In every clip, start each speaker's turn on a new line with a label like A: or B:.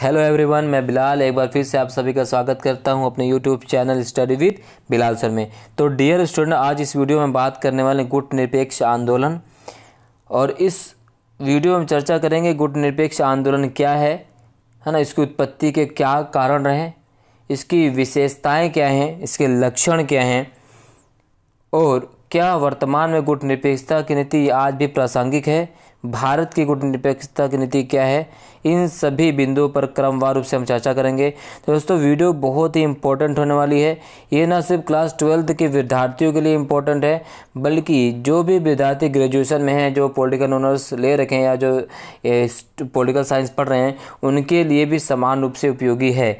A: hello everyone मैं बिलाल एक बार फिर से आप सभी का स्वागत करता हूं अपने YouTube channel study with Bilal sir में तो डियर स्टूडेंट आज इस वीडियो में बात करने वाले गुट निरपेक्ष आंदोलन और इस वीडियो में चर्चा करेंगे गुट निरपेक्ष आंदोलन क्या है है ना इसकी उत्पत्ति के क्या कारण रहे इसकी विशेषताएँ क्या हैं इसके लक्षण क्या हैं और क्या वर्तमान में गुट निरपेक्षता की नीति आज भी प्रासंगिक है भारत की कूटनिरपेक्षता की नीति क्या है इन सभी बिंदुओं पर क्रमवार रूप से हम चर्चा करेंगे तो दोस्तों वीडियो बहुत ही इंपॉर्टेंट होने वाली है ये ना सिर्फ क्लास ट्वेल्थ के विद्यार्थियों के लिए इंपॉर्टेंट है बल्कि जो भी विद्यार्थी ग्रेजुएशन में हैं जो पॉलिटिकल ऑनर्स ले रखे हैं या जो पॉलिटिकल साइंस पढ़ रहे हैं उनके लिए भी समान रूप से उपयोगी है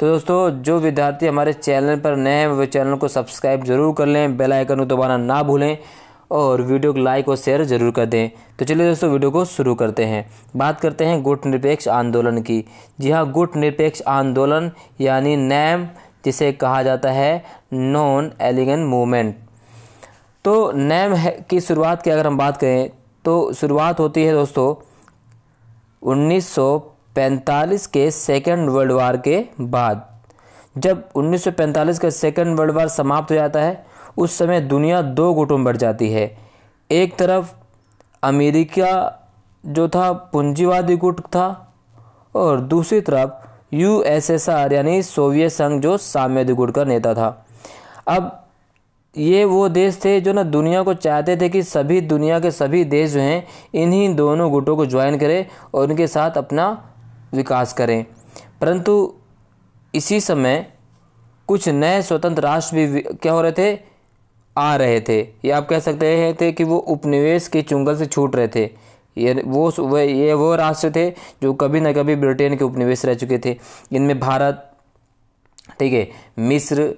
A: तो दोस्तों जो विद्यार्थी हमारे चैनल पर नए हैं वे चैनल को सब्सक्राइब जरूर कर लें बेल आइकन को दोबारा ना भूलें और वीडियो को लाइक और शेयर जरूर कर दें तो चलिए दोस्तों वीडियो को शुरू करते हैं बात करते हैं गुट निरपेक्ष आंदोलन की जी हाँ गुट निरपेक्ष आंदोलन यानी नैम जिसे कहा जाता है नॉन एलिगन मूवमेंट तो नैम की शुरुआत की अगर हम बात करें तो शुरुआत होती है दोस्तों 1945 के सेकेंड वर्ल्ड वार के बाद जब 1945 का सेकेंड वर्ल्ड वार समाप्त हो जाता है उस समय दुनिया दो गुटों में बढ़ जाती है एक तरफ अमेरिका जो था पूंजीवादी गुट था और दूसरी तरफ यूएसएसआर यानी सोवियत संघ जो साम्यवादी गुट का नेता था अब ये वो देश थे जो ना दुनिया को चाहते थे कि सभी दुनिया के सभी देश जो हैं इन्हीं दोनों गुटों को ज्वाइन करें और उनके साथ अपना विकास करें परंतु इसी समय कुछ नए स्वतंत्र राष्ट्र भी क्या हो रहे थे आ रहे थे या आप कह सकते हैं थे कि वो उपनिवेश के चुंगल से छूट रहे थे ये वो वह ये वो राष्ट्र थे जो कभी ना कभी ब्रिटेन के उपनिवेश रह चुके थे इनमें भारत ठीक है मिस्र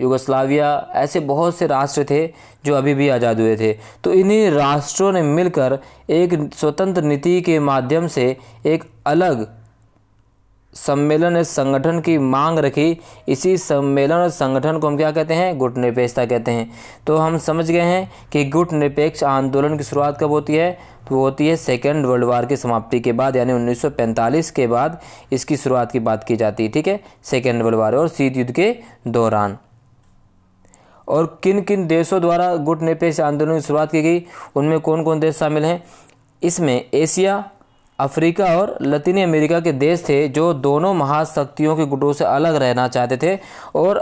A: युगोस्लाविया ऐसे बहुत से राष्ट्र थे जो अभी भी आज़ाद हुए थे तो इन्हीं राष्ट्रों ने मिलकर एक स्वतंत्र नीति के माध्यम से एक अलग सम्मेलन संगठन की मांग रखी इसी सम्मेलन और संगठन को हम क्या कहते हैं गुट निरपेक्षता कहते हैं तो हम समझ गए हैं कि गुट निरपेक्ष आंदोलन की शुरुआत कब होती है तो वो होती है सेकेंड वर्ल्ड वार की समाप्ति के बाद यानी 1945 के बाद इसकी शुरुआत की बात की जाती है ठीक है सेकेंड वर्ल्ड वार और शीत युद्ध के दौरान और किन किन देशों द्वारा गुट निरपेक्ष आंदोलन की शुरुआत की गई उनमें कौन कौन देश शामिल हैं इसमें एशिया अफ्रीका और लतीनी अमेरिका के देश थे जो दोनों महाशक्तियों के गुटों से अलग रहना चाहते थे और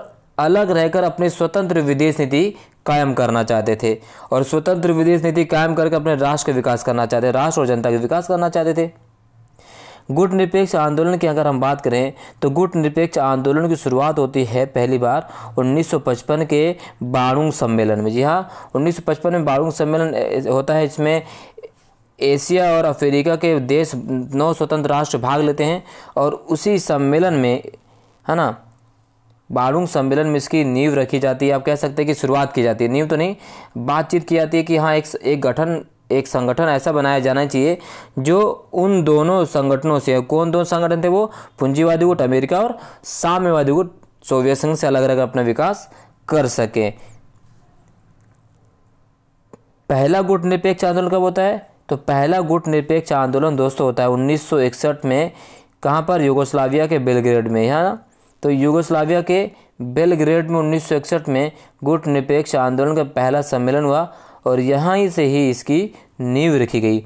A: अलग रहकर अपनी स्वतंत्र विदेश नीति कायम करना चाहते थे और स्वतंत्र विदेश नीति कायम करके अपने राष्ट्र का विकास करना चाहते राष्ट्र और जनता का विकास करना चाहते थे गुट निरपेक्ष आंदोलन की अगर हम बात करें तो गुट निरपेक्ष आंदोलन की शुरुआत होती है पहली बार 1955 के बारूंग सम्मेलन में जी हाँ 1955 में बारूंग सम्मेलन होता है इसमें एशिया और अफ्रीका के देश नौ स्वतंत्र राष्ट्र भाग लेते हैं और उसी सम्मेलन में है ना बारूंग सम्मेलन में इसकी नींव रखी जाती है आप कह सकते हैं कि शुरुआत की जाती है नींव तो नहीं बातचीत की जाती है कि हाँ एक एक गठन एक संगठन ऐसा बनाया जाना चाहिए जो उन दोनों संगठनों से कौन दोनों संगठन थे वो पूंजीवादी गुट अमेरिका और साम्यवादी गुट सोवियत संघ से अलग अलग अपना विकास कर सके पहला गुट निरपेक्ष आंदोलन कब होता है तो पहला गुट निरपेक्ष आंदोलन दोस्तों होता है 1961 में कहाँ पर यूगोस्लाविया के बेलग्रेड में है ना तो युगोस्लाविया के बेलग्रेड में 1961 में गुट निरपेक्ष आंदोलन का पहला सम्मेलन हुआ और यहाँ ही से ही इसकी नींव रखी गई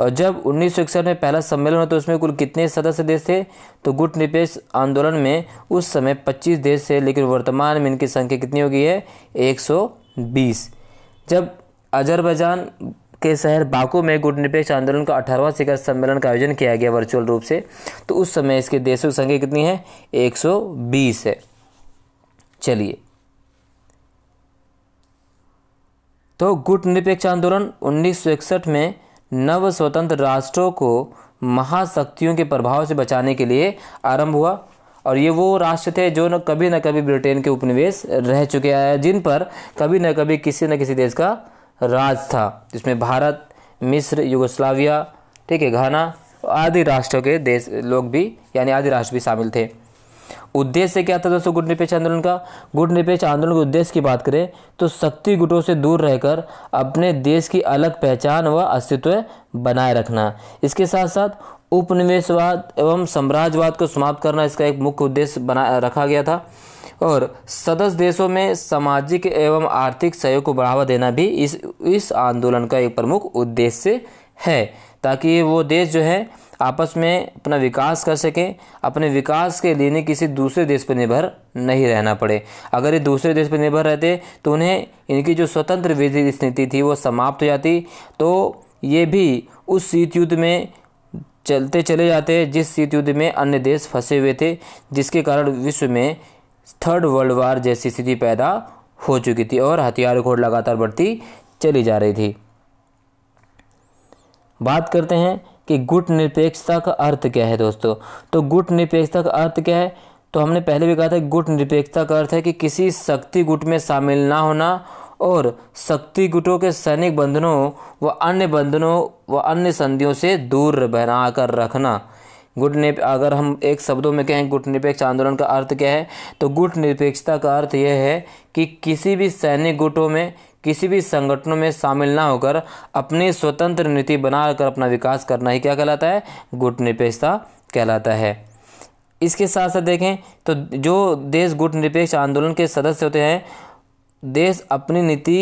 A: और जब उन्नीस में पहला सम्मेलन हुआ तो उसमें कुल कितने सदस्य देश थे तो गुट निरपेक्ष आंदोलन में उस समय 25 देश थे लेकिन वर्तमान में इनकी संख्या कितनी हो गई है 120 जब अजरबैजान के शहर बाकू में गुट निरपेक्ष आंदोलन का अठारहवां शिखर सम्मेलन का आयोजन किया गया वर्चुअल रूप से तो उस समय इसके देशों की संख्या कितनी है 120 है चलिए तो गुट निरपेक्ष आंदोलन 1961 में नव स्वतंत्र राष्ट्रों को महाशक्तियों के प्रभाव से बचाने के लिए आरंभ हुआ और ये वो राष्ट्र थे जो न कभी न कभी ब्रिटेन के उपनिवेश रह चुके हैं जिन पर कभी न कभी किसी न किसी देश का राज था जिसमें भारत मिस्र युगोस्लाविया ठीक है घाना आदि राष्ट्रों के देश लोग भी यानी आदि राष्ट्र भी शामिल थे उद्देश्य क्या था दोस्तों गुट निरपेक्ष आंदोलन का गुट निरपेक्ष आंदोलन के उद्देश्य की बात करें तो शक्ति गुटों से दूर रहकर अपने देश की अलग पहचान व अस्तित्व बनाए रखना इसके साथ साथ उपनिवेशवाद एवं साम्राज्यवाद को समाप्त करना इसका एक मुख्य उद्देश्य बना रखा गया था और सदस्य देशों में सामाजिक एवं आर्थिक सहयोग को बढ़ावा देना भी इस इस आंदोलन का एक प्रमुख उद्देश्य है ताकि वो देश जो है आपस में अपना विकास कर सकें अपने विकास के लिए किसी दूसरे देश पर निर्भर नहीं रहना पड़े अगर ये दूसरे देश पर निर्भर रहते तो उन्हें इनकी जो स्वतंत्र विधि स्थिति थी वो समाप्त हो जाती तो ये भी उस शीत युद्ध में चलते चले जाते जिस शीत युद्ध में अन्य देश फंसे हुए थे जिसके कारण विश्व में थर्ड वर्ल्ड वार जैसी स्थिति पैदा हो चुकी थी और हथियारों खोड़ लगातार बढ़ती चली जा रही थी बात करते हैं कि गुट निरपेक्षता का अर्थ क्या है दोस्तों तो गुट निरपेक्षता का अर्थ क्या है तो हमने पहले भी कहा था गुट निरपेक्षता का अर्थ है कि किसी शक्ति गुट में शामिल ना होना और शक्ति गुटों के सैनिक बंधनों व अन्य बंधनों व अन्य संधियों से दूर बनाकर कर रखना गुट अगर हम एक शब्दों में कहें गुट निरपेक्ष आंदोलन का अर्थ क्या है तो गुट निरपेक्षता का अर्थ यह है कि किसी भी सैनिक गुटों में किसी भी संगठनों में शामिल ना होकर अपनी स्वतंत्र नीति बनाकर अपना विकास करना ही क्या कहलाता है गुट निरपेक्षता कहलाता है इसके साथ साथ देखें तो जो देश गुट निरपेक्ष आंदोलन के सदस्य होते हैं देश अपनी नीति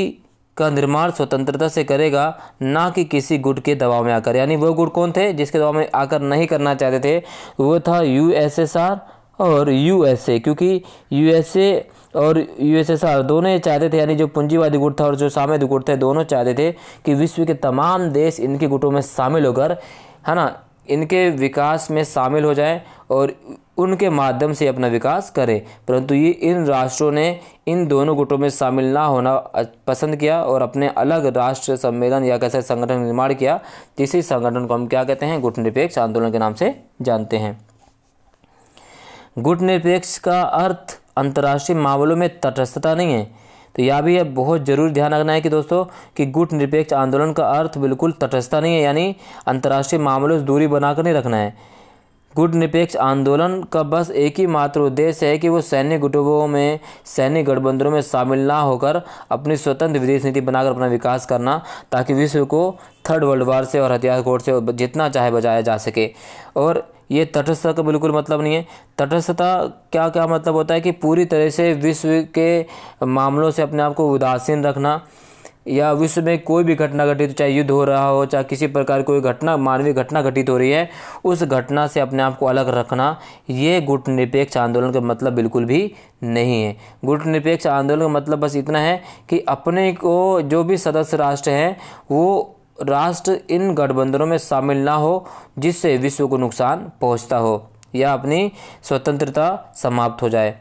A: का निर्माण स्वतंत्रता से करेगा ना कि किसी गुट के दबाव में आकर यानी वह गुट कौन थे जिसके दबाव में आकर नहीं करना चाहते थे वो था यू और यू क्योंकि यू और यू दोनों ये चाहते थे यानी जो पूंजीवादी गुट था और जो साम्यवादी गुट थे दोनों चाहते थे कि विश्व के तमाम देश इनके गुटों में शामिल होकर है ना इनके विकास में शामिल हो जाएं और उनके माध्यम से अपना विकास करें परंतु ये इन राष्ट्रों ने इन दोनों गुटों में शामिल ना होना पसंद किया और अपने अलग राष्ट्र सम्मेलन या कैसे संगठन निर्माण किया जिसी संगठन को हम क्या कहते हैं गुट निरपेक्ष आंदोलन के नाम से जानते हैं गुट निरपेक्ष का अर्थ अंतर्राष्ट्रीय मामलों में तटस्थता नहीं है तो यह भी अब बहुत ज़रूर ध्यान रखना है कि दोस्तों कि गुट निरपेक्ष आंदोलन का अर्थ बिल्कुल तटस्थता नहीं है यानी अंतर्राष्ट्रीय मामलों से दूरी बनाकर नहीं रखना है गुट निरपेक्ष आंदोलन का बस एक ही मात्र उद्देश्य है कि वो सैन्य गुटों में सैन्य गठबंधनों में शामिल ना होकर अपनी स्वतंत्र विदेश नीति बनाकर अपना विकास करना ताकि विश्व को थर्ड वर्ल्ड वार से और हथियार कोर्ट से जितना चाहे बचाया जा सके और ये तटस्थता का बिल्कुल मतलब नहीं है तटस्थता क्या क्या मतलब होता है कि पूरी तरह से विश्व के मामलों से अपने आप को उदासीन रखना या विश्व में कोई भी घटना घटित हो चाहे युद्ध हो रहा हो चाहे किसी प्रकार की कोई घटना मानवीय घटना घटित हो रही है उस घटना से अपने आप को अलग रखना ये गुट निरपेक्ष आंदोलन का मतलब बिल्कुल भी नहीं है गुट निरपेक्ष आंदोलन का मतलब बस इतना है कि अपने को जो भी सदस्य राष्ट्र हैं वो राष्ट्र इन गठबंधनों में शामिल ना हो जिससे विश्व को नुकसान पहुँचता हो या अपनी स्वतंत्रता समाप्त हो जाए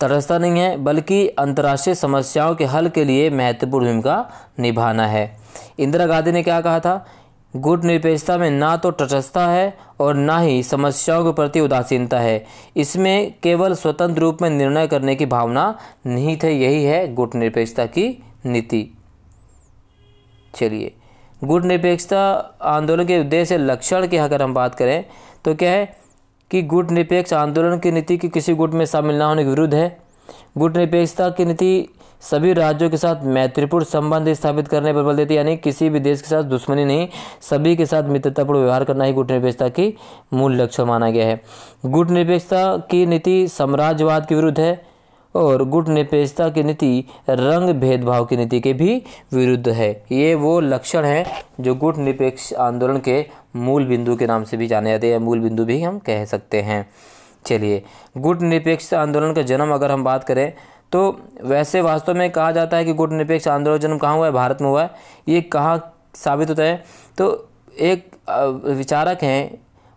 A: तटस्था नहीं है बल्कि अंतर्राष्ट्रीय समस्याओं के हल के लिए महत्वपूर्ण भूमिका निभाना है इंदिरा गांधी ने क्या कहा था गुट निरपेक्षता में ना तो तटस्थता है और ना ही समस्याओं के प्रति उदासीनता है इसमें केवल स्वतंत्र रूप में निर्णय करने की भावना नहीं थी यही है गुट निरपेक्षता की नीति चलिए गुट निरपेक्षता आंदोलन के उद्देश्य लक्षण की अगर हम बात करें तो क्या है कि गुट निरपेक्ष आंदोलन की नीति की किसी गुट में शामिल न होने के विरुद्ध है गुट निरपेक्षता की नीति सभी राज्यों के साथ मैत्रीपूर्ण संबंध स्थापित करने पर बल देती है यानी किसी भी देश के साथ दुश्मनी नहीं सभी के साथ मित्रतापूर्ण व्यवहार करना ही गुट निरपेक्षता की मूल लक्ष्य माना गया है गुट निरपेक्षता की नीति साम्राज्यवाद के विरुद्ध है और गुट निरपेक्षता की नीति रंग भेदभाव की नीति के भी विरुद्ध है ये वो लक्षण हैं जो गुट निरपेक्ष आंदोलन के मूल बिंदु के नाम से भी जाने जाते हैं मूल बिंदु भी हम कह सकते हैं चलिए गुट निरपेक्ष आंदोलन का जन्म अगर हम बात करें तो वैसे वास्तव में कहा जाता है कि गुट निरपेक्ष आंदोलन जन्म कहाँ हुआ है भारत में हुआ है ये कहाँ साबित होता है तो एक विचारक हैं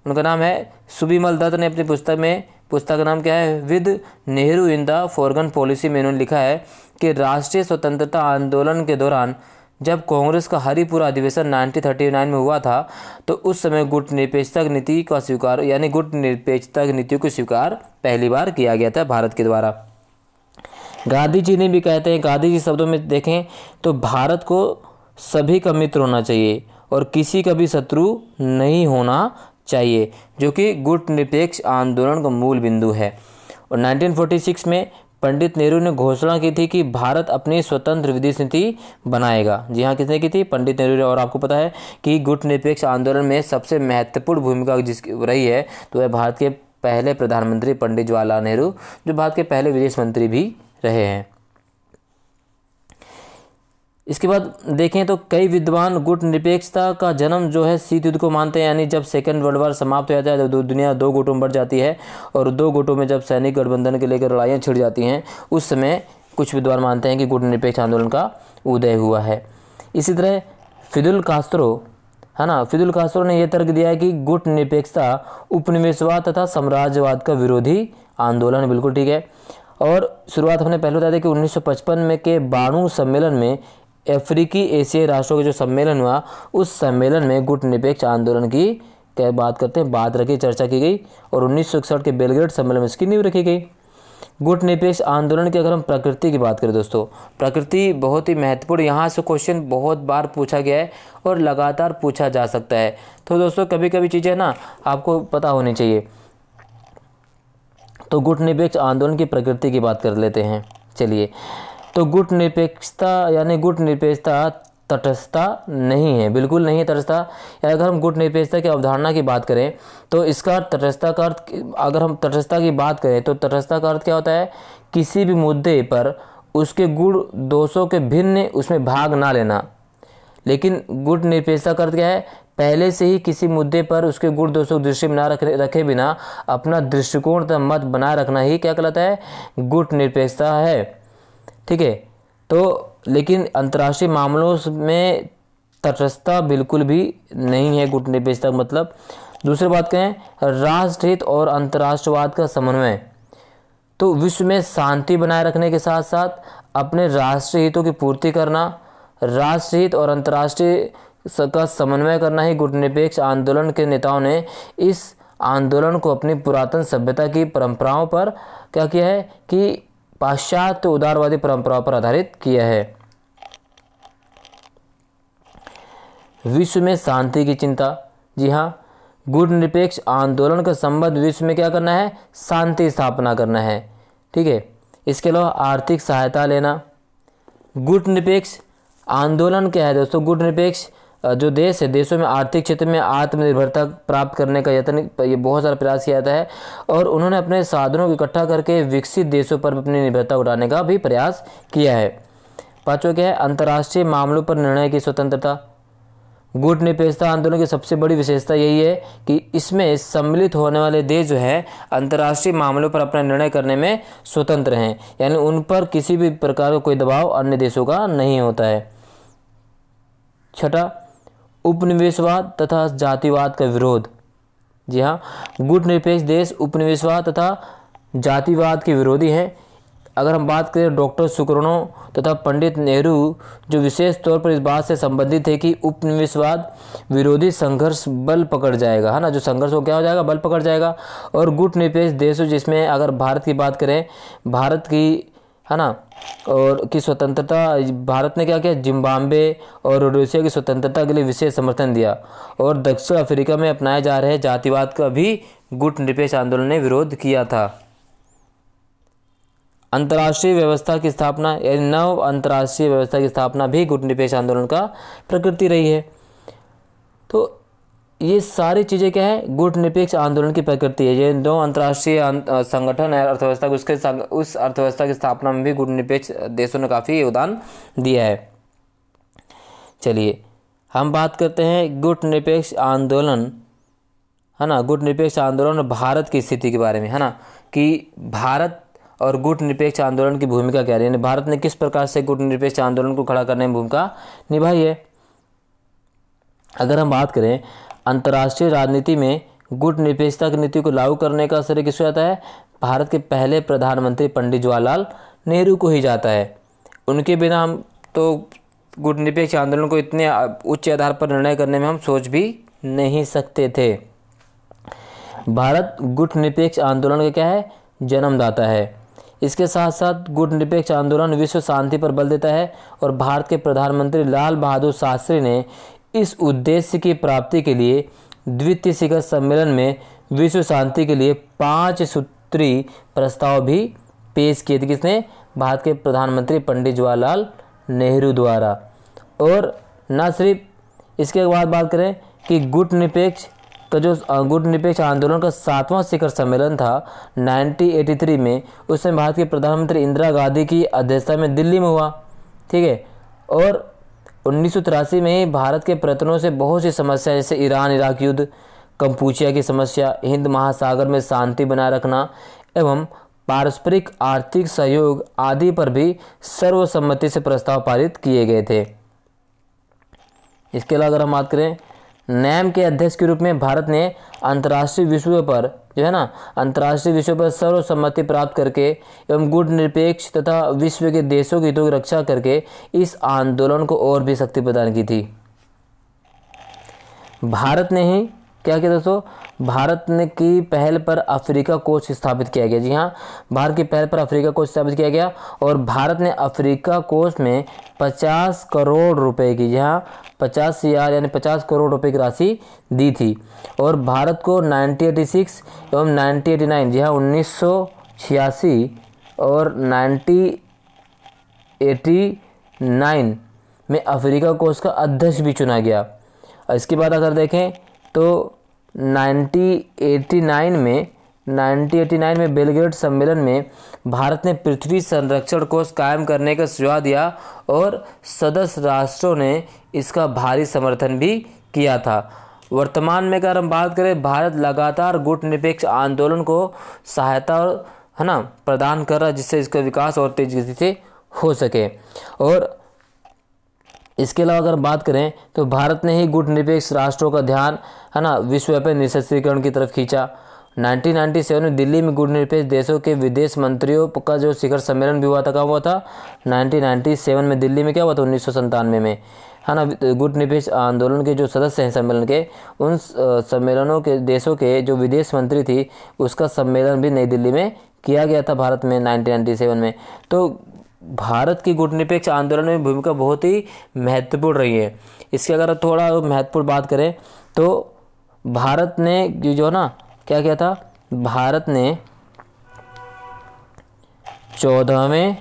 A: उनका नाम है सुबीमल दत्त ने अपनी पुस्तक में पुस्तक का नाम क्या है with Nehru in the foreign policy में इन्होंने लिखा है कि राष्ट्रीय स्वतंत्रता आंदोलन के दौरान जब कांग्रेस का हरिपुरा अधिवेशन 1939 में हुआ था तो उस समय गुट निरपेक्षता नीति का स्वीकार यानी गुट निरपेक्षता नीति को स्वीकार पहली बार किया गया था भारत के द्वारा गांधी जी ने भी कहते हैं गांधी जी शब्दों में देखें तो भारत को सभी का मित्र होना चाहिए और किसी का भी शत्रु नहीं होना चाहिए जो कि गुट निरपेक्ष आंदोलन का मूल बिंदु है और 1946 में पंडित नेहरू ने घोषणा की थी कि भारत अपनी स्वतंत्र विदेश नीति बनाएगा जी हाँ किसने की थी पंडित नेहरू ने और आपको पता है कि गुट निरपेक्ष आंदोलन में सबसे महत्वपूर्ण भूमिका जिसकी रही है तो वह भारत के पहले प्रधानमंत्री पंडित जवाहरलाल नेहरू जो भारत के पहले विदेश मंत्री भी रहे हैं इसके बाद देखें तो कई विद्वान गुट निरपेक्षता का जन्म जो है शीत युद्ध को मानते हैं यानी जब सेकेंड वर्ल्ड वार समाप्त हो जाता है जब दुनिया दो गुटों में बढ़ जाती है और दो गुटों में जब सैनिक गठबंधन के लेकर लड़ाइयाँ छिड़ जाती हैं उस समय कुछ विद्वान मानते हैं कि गुट निरपेक्ष आंदोलन का उदय हुआ है इसी तरह फिदुल कास्त्रो है ना फिदुल कास्त्रो ने यह तर्क दिया है कि गुट निरपेक्षता उपनिवेशवाद तथा साम्राज्यवाद का विरोधी आंदोलन बिल्कुल ठीक है और शुरुआत हमने पहले बताया था कि 1955 में के बाणु सम्मेलन में अफ्रीकी एशियाई राष्ट्रों का जो सम्मेलन हुआ उस सम्मेलन में गुट निरपेक्ष आंदोलन की क्या बात करते हैं बात रखी चर्चा की गई और उन्नीस के बेलग्रेड सम्मेलन में इसकी नींव रखी गई गुट निरपेक्ष आंदोलन की अगर हम प्रकृति की बात करें दोस्तों प्रकृति बहुत ही महत्वपूर्ण यहाँ से क्वेश्चन बहुत बार पूछा गया है और लगातार पूछा जा सकता है तो दोस्तों कभी कभी चीज़ें ना आपको पता होनी चाहिए तो गुट निरपेक्ष आंदोलन की प्रकृति की बात कर लेते हैं चलिए तो गुट निरपेक्षता यानी गुट निरपेक्षता तटस्थता नहीं है बिल्कुल नहीं है तटस्थता या अगर हम गुट निरपेक्षता की अवधारणा की बात करें तो इसका तटस्थता का अर्थ अगर हम तटस्थता की बात करें तो तटस्थता का अर्थ क्या होता है किसी भी मुद्दे पर उसके गुण दोषों के भिन्न उसमें भाग ना लेना लेकिन गुट निरपेक्षता का अर्थ क्या है पहले से ही किसी मुद्दे पर उसके गुण दोषों को दृष्टि में ना रख रखे बिना अपना दृष्टिकोण तथा मत बनाए रखना ही क्या कहलाता है गुट निरपेक्षता है ठीक है तो लेकिन अंतर्राष्ट्रीय मामलों में तटस्थता बिल्कुल भी नहीं है घुटने पेच तक मतलब दूसरी बात कहें राष्ट्रहित और अंतर्राष्ट्रवाद का समन्वय तो विश्व में शांति बनाए रखने के साथ साथ अपने राष्ट्रीय हितों की पूर्ति करना राष्ट्रहित और अंतर्राष्ट्रीय का समन्वय करना ही गुटनिरपेक्ष आंदोलन के नेताओं ने इस आंदोलन को अपनी पुरातन सभ्यता की परंपराओं पर क्या किया है कि पाश्चात्य उदारवादी परंपराओं पर आधारित किया है विश्व में शांति की चिंता जी हाँ गुट निरपेक्ष आंदोलन का संबंध विश्व में क्या करना है शांति स्थापना करना है ठीक है इसके अलावा आर्थिक सहायता लेना गुट निरपेक्ष आंदोलन क्या है दोस्तों गुट निरपेक्ष जो देश है देशों में आर्थिक क्षेत्र में आत्मनिर्भरता प्राप्त करने का यत्न ये बहुत सारा प्रयास किया जाता है और उन्होंने अपने साधनों को इकट्ठा करके विकसित देशों पर अपनी निर्भरता उठाने का भी प्रयास किया है पांचों क्या है अंतर्राष्ट्रीय मामलों पर निर्णय की स्वतंत्रता गुट निरपेक्षता आंदोलन की सबसे बड़ी विशेषता यही है कि इसमें सम्मिलित होने वाले देश जो हैं अंतर्राष्ट्रीय मामलों पर अपना निर्णय करने में स्वतंत्र हैं यानी उन पर किसी भी प्रकार का कोई दबाव अन्य देशों का नहीं होता है छठा उपनिवेशवाद तथा जातिवाद का विरोध जी हाँ गुट निरपेक्ष देश उपनिवेशवाद तथा जातिवाद के विरोधी हैं अगर हम बात करें डॉक्टर सुकरणों तथा पंडित नेहरू जो विशेष तौर पर इस बात से संबंधित है कि उपनिवेशवाद विरोधी संघर्ष बल पकड़ जाएगा है ना जो संघर्ष हो क्या हो जाएगा बल पकड़ जाएगा और गुट निरपेक्ष देश जिसमें अगर भारत की बात करें भारत की है ना और की स्वतंत्रता भारत ने क्या किया जिम्बाब्वे और रोडेशिया की स्वतंत्रता के लिए विशेष समर्थन दिया और दक्षिण अफ्रीका में अपनाए जा रहे जातिवाद का भी गुट निरपेक्ष आंदोलन ने विरोध किया था अंतर्राष्ट्रीय व्यवस्था की स्थापना यानी नव अंतर्राष्ट्रीय व्यवस्था की स्थापना भी गुट निरपेक्ष आंदोलन का प्रकृति रही है तो ये सारी चीज़ें क्या है गुट निरपेक्ष आंदोलन की प्रकृति है ये दो अंतर्राष्ट्रीय अं, संगठन है अर्थव्यवस्था उसके उस अर्थव्यवस्था की स्थापना में भी गुट निरपेक्ष देशों ने काफ़ी योगदान दिया है चलिए हम बात करते हैं गुट निरपेक्ष आंदोलन है ना गुट निरपेक्ष आंदोलन और भारत की स्थिति के बारे में है ना कि भारत और गुट निरपेक्ष आंदोलन की भूमिका क्या रही है भारत ने किस प्रकार से गुट निरपेक्ष आंदोलन को खड़ा करने में भूमिका निभाई है अगर हम बात करें अंतर्राष्ट्रीय राजनीति में गुट निरपेक्षता की नीति को लागू करने का श्रेय किसको जाता है भारत के पहले प्रधानमंत्री पंडित जवाहरलाल नेहरू को ही जाता है उनके बिना हम तो गुट निरपेक्ष आंदोलन को इतने उच्च आधार पर निर्णय करने में हम सोच भी नहीं सकते थे भारत गुट निरपेक्ष आंदोलन का क्या है जन्मदाता है इसके साथ साथ गुट निरपेक्ष आंदोलन विश्व शांति पर बल देता है और भारत के प्रधानमंत्री लाल बहादुर शास्त्री ने इस उद्देश्य की प्राप्ति के लिए द्वितीय शिखर सम्मेलन में विश्व शांति के लिए पाँच सूत्री प्रस्ताव भी पेश किए थे किसने भारत के प्रधानमंत्री पंडित जवाहरलाल नेहरू द्वारा और न सिर्फ इसके बाद बात करें कि गुट निरपेक्ष का जो गुट निरपेक्ष आंदोलन का सातवां शिखर सम्मेलन था 1983 में उस समय भारत के प्रधानमंत्री इंदिरा गांधी की अध्यक्षता में दिल्ली में हुआ ठीक है और उन्नीस में भारत के प्रयत्नों से बहुत सी समस्या जैसे ईरान इराक युद्ध कंपूचिया की समस्या हिंद महासागर में शांति बनाए रखना एवं पारस्परिक आर्थिक सहयोग आदि पर भी सर्वसम्मति से प्रस्ताव पारित किए गए थे इसके अलावा अगर हम बात करें नैम के अध्यक्ष के रूप में भारत ने अंतर्राष्ट्रीय विषयों पर जो है ना अंतर्राष्ट्रीय विषयों पर सर्वसम्मति प्राप्त करके एवं गुट निरपेक्ष तथा विश्व के देशों के हितों की रक्षा करके इस आंदोलन को और भी शक्ति प्रदान की थी भारत ने ही क्या किया दोस्तों भारत ने की पहल पर अफ्रीका कोष स्थापित किया गया जी हाँ भारत की पहल पर अफ्रीका कोष स्थापित किया गया और भारत ने अफ्रीका कोष में 50 करोड़ रुपए की जी हाँ पचास सी यानी 50 करोड़ रुपए की राशि दी थी और भारत को 1986 एवं 1989 जी हाँ उन्नीस और 1989 में अफ्रीका कोष का अध्यक्ष भी चुना गया इसके बाद अगर देखें तो 1989 में 1989 में बेलग्रेड सम्मेलन में भारत ने पृथ्वी संरक्षण कोष कायम करने का सुझाव दिया और सदस्य राष्ट्रों ने इसका भारी समर्थन भी किया था वर्तमान में अगर हम बात करें भारत लगातार गुट निरपेक्ष आंदोलन को सहायता और है ना प्रदान कर रहा है जिससे इसका विकास और तेज गति से हो सके और इसके अलावा अगर बात करें तो भारत ने ही गुटनिरपेक्ष राष्ट्रों का ध्यान है ना विश्वव्यापी निशस्त्रीकरण की तरफ खींचा 1997 में दिल्ली में गुटनिरपेक्ष देशों के विदेश मंत्रियों का जो शिखर सम्मेलन भी हुआ था कब हुआ था 1997 में दिल्ली में क्या हुआ था उन्नीस में है ना गुटनिरपेक्ष आंदोलन के जो सदस्य हैं सम्मेलन के उन सम्मेलनों के देशों के जो विदेश मंत्री थी उसका सम्मेलन भी नई दिल्ली में किया गया था भारत में 1997 में तो भारत की गुटनिरपेक्ष आंदोलन में भूमिका बहुत ही महत्वपूर्ण रही है इसके अगर थोड़ा महत्वपूर्ण बात करें तो भारत ने जो ना क्या किया था भारत ने चौदहवें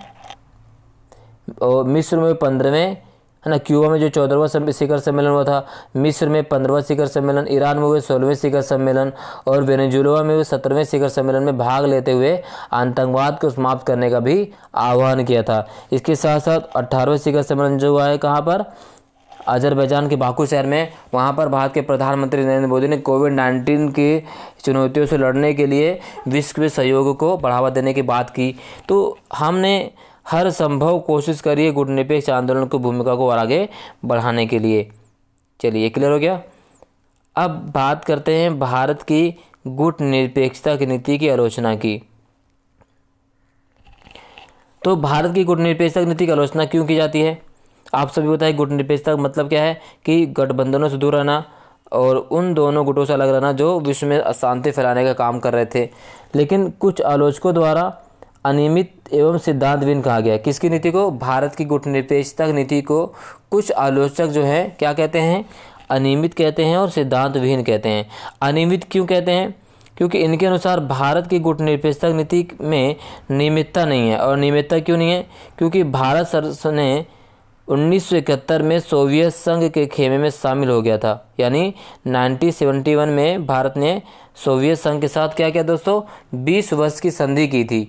A: और मिस्र में पंद्रहवें है ना क्यूबा में जो चौदहवा शिखर सम्मेलन हुआ था मिस्र में पंद्रहवा शिखर सम्मेलन ईरान में हुए सोलहवें शिखर सम्मेलन और वेनेजुएला में हुए सत्रहवें शिखर सम्मेलन में भाग लेते हुए आतंकवाद को समाप्त करने का भी आह्वान किया था इसके साथ साथ अट्ठारहवें शिखर सम्मेलन जो हुआ है कहाँ पर अजरबैजान के बाकू शहर में वहाँ पर भारत के प्रधानमंत्री नरेंद्र मोदी ने कोविड नाइन्टीन की चुनौतियों से लड़ने के लिए विश्व के सहयोग को बढ़ावा देने की बात की तो हमने हर संभव कोशिश करिए गुट निरपेक्ष आंदोलन की भूमिका को और आगे बढ़ाने के लिए चलिए क्लियर हो गया अब बात करते हैं भारत की गुट निरपेक्षता की नीति की आलोचना की तो भारत की गुट निरपेक्षता नीति की आलोचना क्यों की जाती है आप सभी बताएं गुट निरपेक्षता मतलब क्या है कि गठबंधनों से दूर रहना और उन दोनों गुटों से अलग रहना जो विश्व में अशांति फैलाने का काम कर रहे थे लेकिन कुछ आलोचकों द्वारा अनियमित एवं सिद्धांतविहीन कहा गया किसकी नीति को भारत की गुटनिरपेक्षता नीति को कुछ आलोचक जो है क्या कहते हैं अनियमित कहते हैं और सिद्धांतविहीन कहते हैं अनियमित क्यों कहते हैं क्योंकि इनके अनुसार भारत की गुटनिरपेक्षता नीति में नियमितता नहीं है और नियमितता क्यों नहीं है क्योंकि भारत सर ने उन्नीस में सोवियत संघ के खेमे में शामिल हो गया था यानी 1971 में भारत ने सोवियत संघ के साथ क्या किया दोस्तों 20 वर्ष की संधि की थी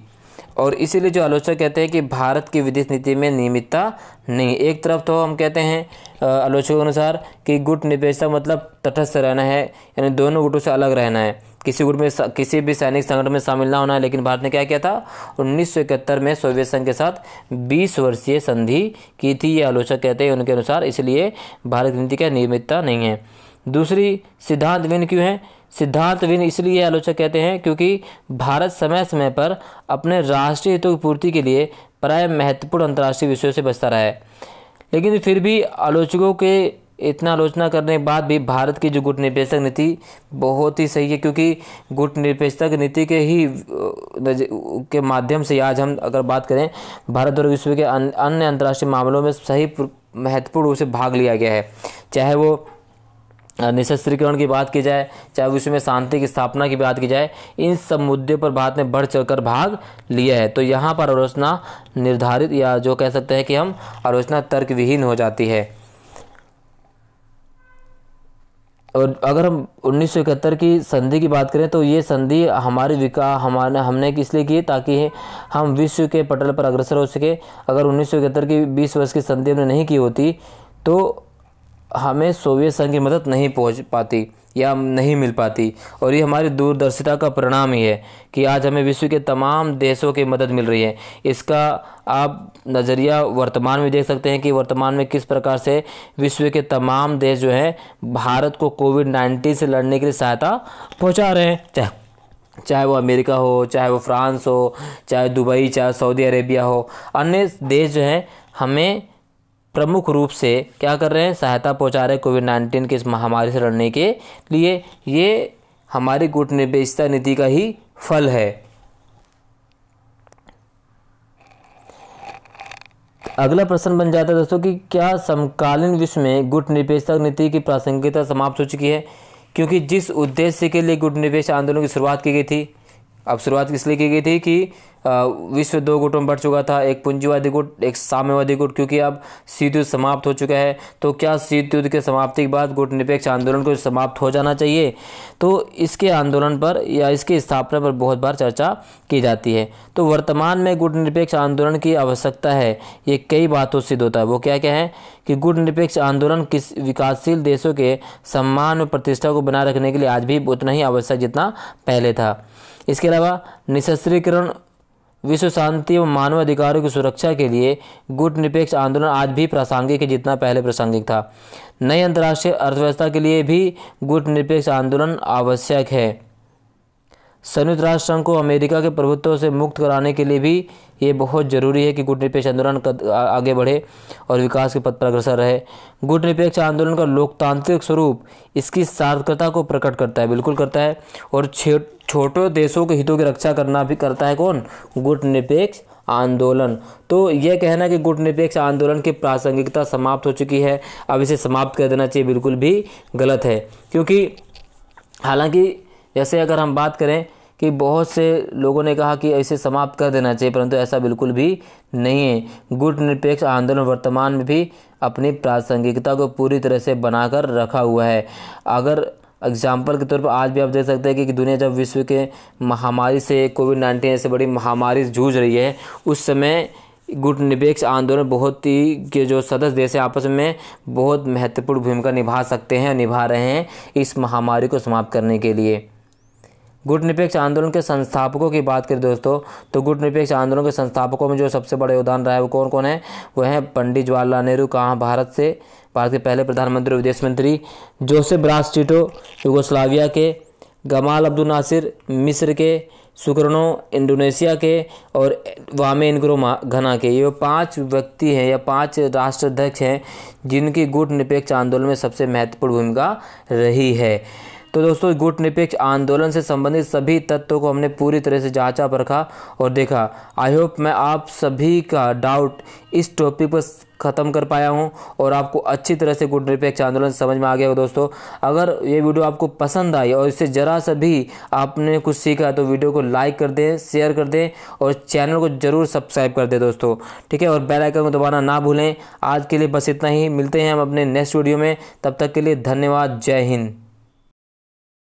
A: और इसीलिए जो आलोचक कहते हैं कि भारत की विदेश नीति में नियमितता नहीं एक तरफ तो हम कहते हैं आलोचकों के अनुसार कि गुट निरपेक्षता मतलब तटस्थ रहना है यानी दोनों गुटों से अलग रहना है किसी गुट में किसी भी सैनिक संगठन में शामिल ना होना है लेकिन भारत ने क्या किया था उन्नीस में सोवियत संघ के साथ 20 वर्षीय संधि की थी ये आलोचक कहते हैं उनके अनुसार इसलिए भारत नीति का नियमितता नहीं है दूसरी सिद्धांत विन क्यों है विन इसलिए आलोचक कहते हैं क्योंकि भारत समय समय पर अपने राष्ट्रीय हितों की पूर्ति के लिए प्राय महत्वपूर्ण अंतर्राष्ट्रीय विषयों से बचता रहा है लेकिन फिर भी आलोचकों के इतना आलोचना करने के बाद भी भारत की जो गुट निरपेक्षक नीति बहुत ही सही है क्योंकि गुट निरपेक्षक नीति के ही के माध्यम से आज हम अगर बात करें भारत और विश्व के अन्य अंतर्राष्ट्रीय मामलों में सही महत्वपूर्ण रूप से भाग लिया गया है चाहे वो निशस्त्रीकरण की बात की जाए चाहे विश्व में शांति की स्थापना की बात की जाए इन सब मुद्दे पर भारत ने बढ़ चढ़कर भाग लिया है तो यहाँ पर आलोचना निर्धारित या जो कह सकते हैं कि हम आलोचना तर्क विहीन हो जाती है और अगर हम उन्नीस की संधि की बात करें तो ये संधि हमारे विकास हमारे हमने इसलिए की ताकि हम विश्व के पटल पर अग्रसर हो सके अगर उन्नीस की 20 वर्ष की संधि हमने नहीं की होती तो हमें सोवियत संघ की मदद नहीं पहुंच पाती या नहीं मिल पाती और ये हमारी दूरदर्शिता का परिणाम ही है कि आज हमें विश्व के तमाम देशों की मदद मिल रही है इसका आप नज़रिया वर्तमान में देख सकते हैं कि वर्तमान में किस प्रकार से विश्व के तमाम देश जो हैं भारत को कोविड नाइन्टीन से लड़ने के लिए सहायता पहुँचा रहे हैं चाहे चाहे वो अमेरिका हो चाहे वो फ्रांस हो चाहे दुबई चाहे सऊदी अरेबिया हो अन्य देश जो हैं हमें प्रमुख रूप से क्या कर रहे हैं सहायता पहुंचा रहे हैं कोविड नाइन्टीन की इस महामारी से लड़ने के लिए ये हमारी गुट निवेशता नीति का ही फल है अगला प्रश्न बन जाता है दोस्तों कि क्या समकालीन विश्व में गुट निवेशता नीति की प्रासंगिकता समाप्त हो चुकी है क्योंकि जिस उद्देश्य के लिए गुट निवेश आंदोलन की शुरुआत की गई थी अब शुरुआत इसलिए की गई थी कि विश्व दो गुटों में बढ़ चुका था एक पूंजीवादी गुट एक साम्यवादी गुट क्योंकि अब शीत युद्ध समाप्त हो चुका है तो क्या शीत युद्ध के समाप्ति के बाद गुट निरपेक्ष आंदोलन को समाप्त हो जाना चाहिए तो इसके आंदोलन पर या इसकी स्थापना पर बहुत बार चर्चा की जाती है तो वर्तमान में गुट निरपेक्ष आंदोलन की आवश्यकता है ये कई बातों सिद्ध होता है वो क्या क्या है कि गुट निरपेक्ष आंदोलन किस विकासशील देशों के सम्मान और प्रतिष्ठा को बनाए रखने के लिए आज भी उतना ही आवश्यक जितना पहले था इसके अलावा निशस्त्रीकरण विश्व शांति एवं मानव अधिकारों की सुरक्षा के लिए गुट निरपेक्ष आंदोलन आज भी प्रासंगिक है जितना पहले प्रासंगिक था नई अंतर्राष्ट्रीय अर्थव्यवस्था के लिए भी गुट निरपेक्ष आंदोलन आवश्यक है संयुक्त राष्ट्र संघ को अमेरिका के प्रभुत्व से मुक्त कराने के लिए भी ये बहुत ज़रूरी है कि गुट निरपेक्ष आंदोलन आगे बढ़े और विकास के पथ पर अग्रसर रहे गुट निरपेक्ष आंदोलन का लोकतांत्रिक स्वरूप इसकी सार्थकता को प्रकट करता है बिल्कुल करता है और छोटे देशों के हितों की रक्षा करना भी करता है कौन गुट निरपेक्ष आंदोलन तो यह कहना कि गुट निरपेक्ष आंदोलन की प्रासंगिकता समाप्त हो चुकी है अब इसे समाप्त कर देना चाहिए बिल्कुल भी गलत है क्योंकि हालांकि जैसे अगर हम बात करें कि बहुत से लोगों ने कहा कि इसे समाप्त कर देना चाहिए परंतु ऐसा बिल्कुल भी नहीं है गुट निरपेक्ष आंदोलन वर्तमान में भी अपनी प्रासंगिकता को पूरी तरह से बनाकर रखा हुआ है अगर एग्जाम्पल के तौर पर आज भी आप देख सकते हैं कि, दुनिया जब विश्व के महामारी से कोविड नाइन्टीन ऐसे बड़ी महामारी जूझ रही है उस समय गुट निरपेक्ष आंदोलन बहुत ही के जो सदस्य देश हैं आपस में बहुत महत्वपूर्ण भूमिका निभा सकते हैं और निभा रहे हैं इस महामारी को समाप्त करने के लिए गुट निरपेक्ष आंदोलन के संस्थापकों की बात करें दोस्तों तो गुट निरपेक्ष आंदोलन के संस्थापकों में जो सबसे बड़े योगदान रहा है वो कौन कौन है वो हैं पंडित जवाहरलाल नेहरू कहाँ भारत से भारत के पहले प्रधानमंत्री और विदेश मंत्री जोसेफ ब्रास युगोस्लाविया के गमाल अब्दुल नासिर मिस्र के सुकरनो इंडोनेशिया के और वामे इनग्रो घना के ये पांच व्यक्ति हैं या पांच राष्ट्राध्यक्ष हैं जिनकी गुट निरपेक्ष आंदोलन में सबसे महत्वपूर्ण भूमिका रही है तो दोस्तों गुट निरपेक्ष आंदोलन से संबंधित सभी तत्वों को हमने पूरी तरह से जांचा परखा और देखा आई होप मैं आप सभी का डाउट इस टॉपिक पर ख़त्म कर पाया हूँ और आपको अच्छी तरह से गुट निरपेक्ष आंदोलन समझ में आ गया हो दोस्तों अगर ये वीडियो आपको पसंद आई और इससे ज़रा सा भी आपने कुछ सीखा तो वीडियो को लाइक कर दें शेयर कर दें और चैनल को ज़रूर सब्सक्राइब कर दें दोस्तों ठीक है और बेल आइकन को दबाना ना भूलें आज के लिए बस इतना ही मिलते हैं हम अपने नेक्स्ट वीडियो में तब तक के लिए धन्यवाद जय हिंद